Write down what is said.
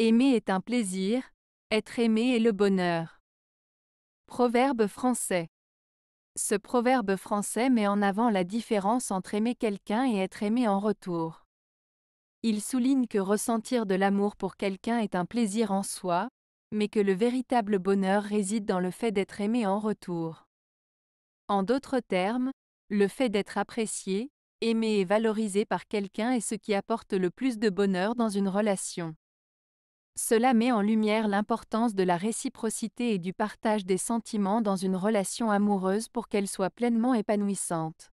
Aimer est un plaisir, être aimé est le bonheur. Proverbe français. Ce proverbe français met en avant la différence entre aimer quelqu'un et être aimé en retour. Il souligne que ressentir de l'amour pour quelqu'un est un plaisir en soi, mais que le véritable bonheur réside dans le fait d'être aimé en retour. En d'autres termes, le fait d'être apprécié, aimé et valorisé par quelqu'un est ce qui apporte le plus de bonheur dans une relation. Cela met en lumière l'importance de la réciprocité et du partage des sentiments dans une relation amoureuse pour qu'elle soit pleinement épanouissante.